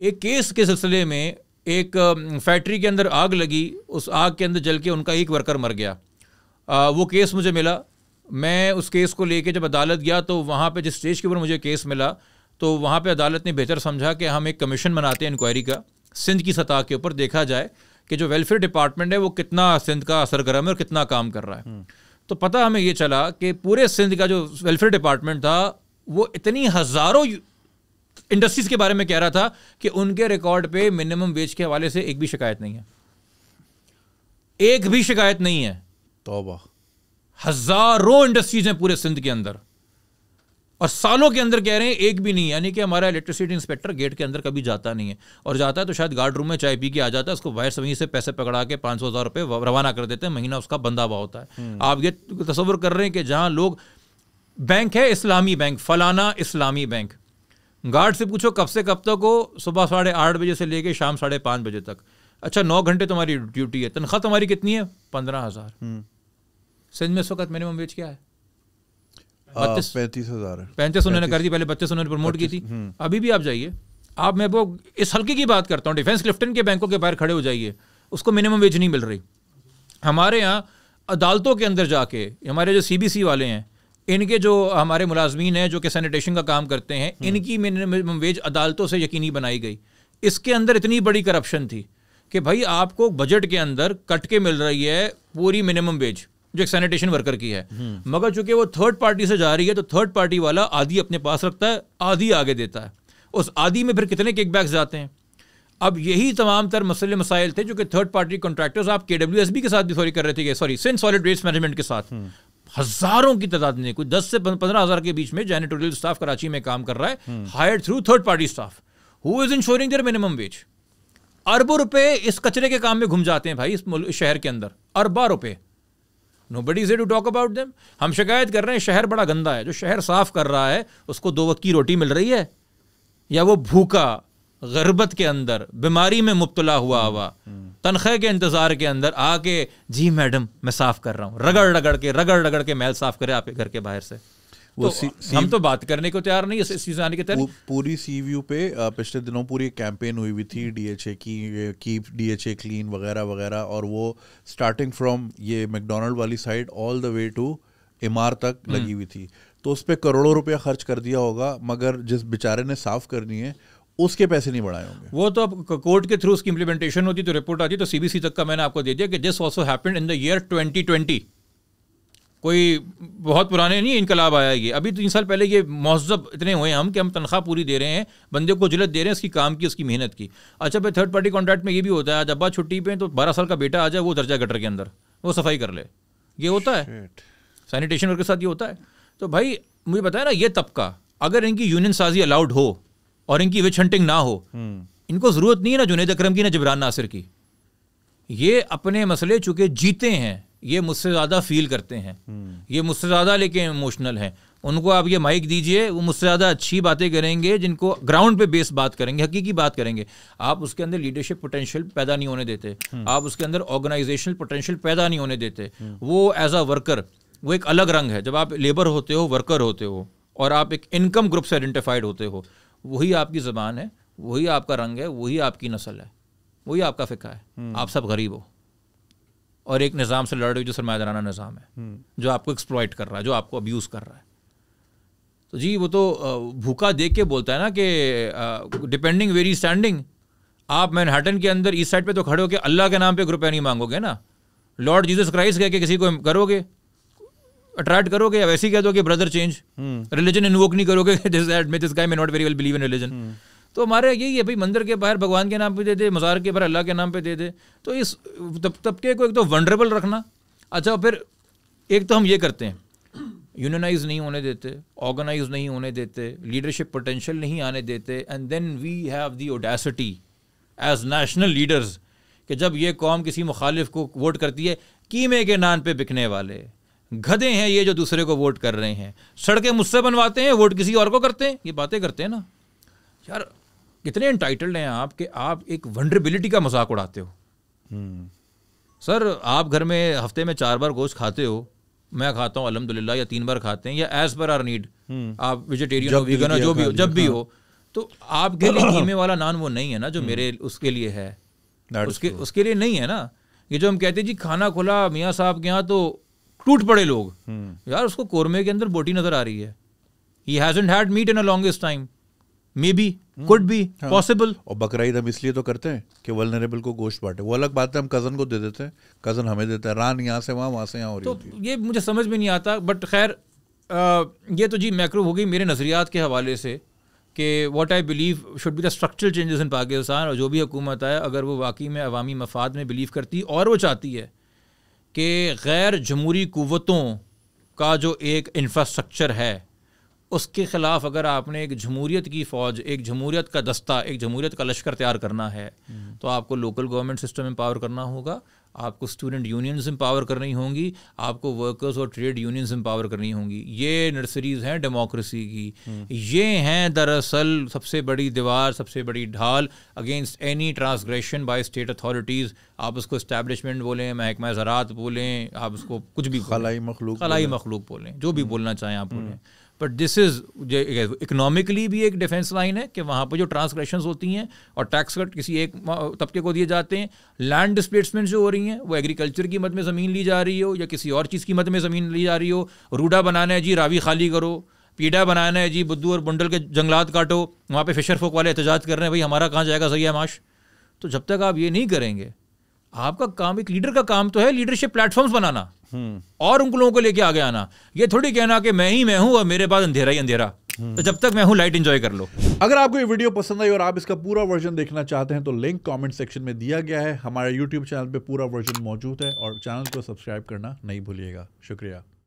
एक केस के सिलसिले में एक फैक्ट्री के अंदर आग लगी उस आग के अंदर जल के उनका एक वर्कर मर गया आ, वो केस मुझे मिला मैं उस केस को लेके जब अदालत गया तो वहाँ पे जिस स्टेज के ऊपर मुझे केस मिला तो वहाँ पे अदालत ने बेहतर समझा कि हम एक कमीशन बनाते हैं इंक्वायरी का सिंध की सतह के ऊपर देखा जाए कि जो वेलफेयर डिपार्टमेंट है वो कितना सिंध का असर गर्म है और कितना काम कर रहा है हम्म। तो पता हमें ये चला कि पूरे सिंध का जो वेलफेयर डिपार्टमेंट था वो इतनी हज़ारों इंडस्ट्रीज के बारे में कह रहा था कि उनके रिकॉर्ड पे मिनिमम वेज के हवाले से एक भी शिकायत नहीं है एक भी शिकायत नहीं है तोबा हजारों इंडस्ट्रीज हैं पूरे सिंध के अंदर और सालों के अंदर कह रहे हैं एक भी नहीं यानी कि हमारा इलेक्ट्रिसिटी इंस्पेक्टर गेट के अंदर कभी जाता नहीं है और जाता है तो शायद गार्ड रूम में चाय पी के आ जाता है उसको वायर वहीं से पैसे पकड़ा के पाँच सौ हज़ार रुपये रवाना कर देते हैं महीना उसका बंदा हुआ होता है हम्म। आप ये तस्वर कर रहे हैं कि जहाँ लोग बैंक है इस्लामी बैंक फलाना इस्लामी बैंक गार्ड से पूछो कब से कब तक हो सुबह साढ़े आठ बजे से लेके शाम साढ़े पाँच बजे तक अच्छा नौ घंटे तुम्हारी ड्यूटी है तनख्वाह तुम्हारी कितनी है पंद्रह हज़ार हम्म। सिंध में इस वक्त मिनिमम वेज क्या है पैंतीस हज़ार पैंतीस उन्होंने कर दी पहले बत्तीस उन्होंने प्रमोट की थी हम्म। अभी भी आप जाइए आप मैं वो इस हल्के की बात करता हूँ डिफेंस लिफ्टन के बैंकों के बाहर खड़े हो जाइए उसको मिनिमम वेज नहीं मिल रही हमारे यहाँ अदालतों के अंदर जाके हमारे जो सी वाले हैं इनके जो हमारे मुलाजमीन हैं जो कि सैनिटेशन का काम करते हैं हम्म। इनकी मिनिमम वेज अदालतों से यकीनी बनाई गई इसके अंदर इतनी बड़ी करप्शन थी कि भाई आपको बजट के अंदर कट के मिल रही है पूरी मिनिमम वेज जो एक सैनिटेशन वर्कर की है हम्म। मगर चूंकि वो थर्ड पार्टी से जा रही है तो थर्ड पार्टी वाला आधी अपने पास रखता है आधी आगे देता है उस आधी में फिर कितने किकबैक्स जाते हैं अब यही तमाम तर मसले मसाइल थे जो कि थर्ड पार्टी कॉन्ट्रैक्टर्स आप के डब्ल्यू एस बी के साथ भी सॉरी कर रहे थे sorry Sindh solid waste management के साथ हम्म। हजारों की तादाद में कोई दस से पंद्रह हजार के बीच में जैनिटोरियल स्टाफ कराची में काम कर रहा है hire through third party staff who is ensuring their minimum wage अरबों रुपए इस कचरे के काम में घूम जाते हैं भाई इस शहर के अंदर अरबा रुपए nobody is to talk about them हम शिकायत कर रहे हैं शहर बड़ा गंदा है जो शहर साफ कर रहा है उसको दो वक्त की रोटी मिल रही है या वो भूखा गरबत के अंदर बीमारी में मुबतला हुआ हुआ तनख्वाह के इंतज़ार के अंदर आके जी मैडम मैं साफ़ कर रहा हूँ रगड़ रगड़ के रगड़ रगड़ के मैल साफ़ करे आपके घर के बाहर से वो तो सी, सी, हम तो बात करने को तैयार नहीं इस सीजन आने के तहत पूरी सी व्यू पे पिछले दिनों पूरी कैंपेन हुई हुई थी डीएचए की कीप डीएचए क्लीन वगैरह वगैरह और वो स्टार्टिंग फ्रॉम ये मैकडोनल्ड वाली side all the way to Emaar तक लगी हम्म। हुई थी तो उस पर करोड़ों रुपया खर्च कर दिया होगा मगर जिस बेचारे ने साफ करनी है उसके पैसे नहीं बढ़ाए होंगे वो तो कोर्ट के थ्रू उसकी इंप्लीमेंटेशन होती तो रिपोर्ट आती तो सीबीसी तक का मैंने आपको दे दिया कि this also happen in the year twenty twenty कोई बहुत पुराने नहीं इनकलाब आया ये अभी तीन साल पहले ये महजब इतने हुए हम कि हम तनख्वाह पूरी दे रहे हैं बंदे को जिलत दे रहे हैं उसकी काम की उसकी मेहनत की अच्छा भाई थर्ड पार्टी कॉन्ट्रैक्ट में ये भी होता है अब्बा छुट्टी पे तो बारह साल का बेटा आ जाए वो दर्जा गटर के अंदर वो सफाई कर ले ये होता है सैनिटेशन वर्क के साथ ये होता है तो भाई मुझे बताया ना ये तबका अगर इनकी यूनियन साजी अलाउड हो और इनकी विच हंटिंग ना हो हम्म। इनको ज़रूरत नहीं है ना जुनेद अक्रम की ना जबरान नासिर की ये अपने मसले चूंकि जीते हैं ये मुझसे ज़्यादा फील करते हैं हम्म। ये मुझसे ज़्यादा लेके इमोशनल हैं उनको आप ये माइक दीजिए वो मुझसे ज़्यादा अच्छी बातें करेंगे जिनको ग्राउंड पे बेस बात करेंगे हकीकी बात करेंगे आप उसके अंदर लीडरशिप पोटेंशियल पैदा नहीं होने देते हम्म। आप उसके अंदर ऑर्गेनाइजेशनल पोटेंशियल पैदा नहीं होने देते वो एज अ वर्कर वो एक अलग रंग है जब आप लेबर होते हो वर्कर होते हो और आप एक इनकम ग्रुप से आइडेंटिफाइड होते हो वही आपकी ज़बान है वही आपका रंग है वही आपकी नस्ल है वही आपका फ़िका है हम्म। आप सब गरीब हो और एक निज़ाम से लड़ रहे हो जो सरमादाराना निज़ाम है हम्म। जो आपको एक्सप्लॉयट कर रहा है जो आपको अब्यूज़ कर रहा है तो जी वो तो भूखा देख के बोलता है ना कि डिपेंडिंग वेरी स्टैंडिंग आप मैनहाटन के अंदर ईस्ट साइड पे तो खड़े होकर अल्लाह के नाम पे नहीं मांगोगे ना लॉर्ड जीसस क्राइस्ट कह के किसी को करोगे अट्रैक्ट करोगे या वैसे ही कह दोगे ब्रदर चेंज रिलीजन इन्वोक नहीं करोगे this guy may not very well believe in religion तो हमारे यही है भाई मंदिर के बाहर भगवान के नाम पे दे दे मज़ार के बाहर अल्लाह के नाम पे दे दे तो इस तबके को एक तो वनरेबल रखना अच्छा फिर एक तो हम ये करते हैं यूनिनाइज नहीं होने देते ऑर्गेनाइज नहीं होने देते लीडरशिप पोटेंशियल नहीं आने देते and then we have the audacity as national leaders कि जब ये कौम किसी मुखालिफ को वोट करती है कीमे के नाम पे बिकने वाले गधे हैं ये जो दूसरे को वोट कर रहे हैं सड़कें मुझसे बनवाते हैं वोट किसी और को करते हैं ये बातें करते हैं ना यार कितने इंटाइटल्ड हैं आप कि आप एक वनरेबिलिटी का मजाक उड़ाते हो हम्म। सर आप घर में हफ्ते में चार बार गोश्त खाते हो मैं खाता हूँ अलहमदिल्ला या तीन बार खाते हैं या एज पर आर नीड आप वेजिटेरियन हो वीगन हो जो भी हो जब भी हो तो आपके लिए हाँ। कीमे वाला नान वो नहीं है ना जो हम्म। मेरे उसके लिए है उसके उसके लिए नहीं है ना ये जो हम कहते हैं जी खाना खुला मियाँ साहब के यहाँ तो टूट पड़े लोग हम्म। यार उसको कोरमे के अंदर बोटी नजर आ रही है he hasn't had meat in a longest time maybe could be possible और बकरा हम इसलिए तो करते हैं कि वलनरेबल को गोश्त बांटे वो अलग बात है हम कजन को दे देते हैं कजन हमें देता है रान यहाँ से वहाँ वहाँ से यहाँ हो रही तो ये मुझे समझ में नहीं आता बट खैर ये तो जी मैक्रो हो गई मेरे नज़रियात के हवाले से कि what I believe should be the structural changes in Pakistan और जो भी हुकूमत आए अगर वो वाकई में अवामी मफाद में बिलीव करती और वो चाहती है कि गैर जमहूरी क़वतों का जो एक इंफ्रास्ट्रक्चर है उसके ख़िलाफ़ अगर आपने एक जमहूरियत की फ़ौज एक जमहूरीत का दस्ता एक जमहूरीत का लश्कर तैयार करना है तो आपको लोकल गवर्नमेंट सिस्टम एम्पावर करना होगा आपको स्टूडेंट यूनियंस एम्पावर करनी होंगी आपको वर्कर्स और ट्रेड यूनियंस एम्पावर करनी होंगी ये नर्सरीज हैं डेमोक्रेसी की ये हैं दरअसल सबसे बड़ी दीवार सबसे बड़ी ढाल against any transgression by state authorities आप उसको इस्टेबलिशमेंट बोलें महकमा ज़रात बोलें आप उसको कुछ भी खलाई मखलूक खलाई मखलूक बोलें जो भी बोलना चाहें आप बोलें बट दिस इज इकोनॉमिकली भी एक डिफेंस लाइन है कि वहाँ पर जो ट्रांसग्रेशन होती हैं और टैक्स कट किसी एक तबके को दिए जाते हैं लैंड डिस्प्लेसमेंट जो हो रही हैं वो एग्रीकल्चर की मद में ज़मीन ली जा रही हो या किसी और चीज़ की मद में ज़मीन ली जा रही हो रूडा बनाना है जी रावी खाली करो पीडा बनाना है जी बुद्धू और बुंडल के जंगलात काटो वहाँ पे फिशर फोक वाले एहतजाज कर रहे हैं भाई हमारा कहाँ जाएगा सही है माश तो जब तक आप ये नहीं करेंगे आपका काम एक लीडर का काम तो है लीडरशिप प्लेटफॉर्म्स बनाना और उनको लोगों को लेके आगे आना ये थोड़ी कहना कि मैं ही मैं हूँ और मेरे पास अंधेरा ही अंधेरा तो जब तक मैं हूँ लाइट एंजॉय कर लो अगर आपको ये वीडियो पसंद आई और आप इसका पूरा वर्जन देखना चाहते हैं तो लिंक कमेंट सेक्शन में दिया गया है हमारे यूट्यूब चैनल पे पूरा वर्जन मौजूद है और चैनल को सब्सक्राइब करना नहीं भूलिएगा शुक्रिया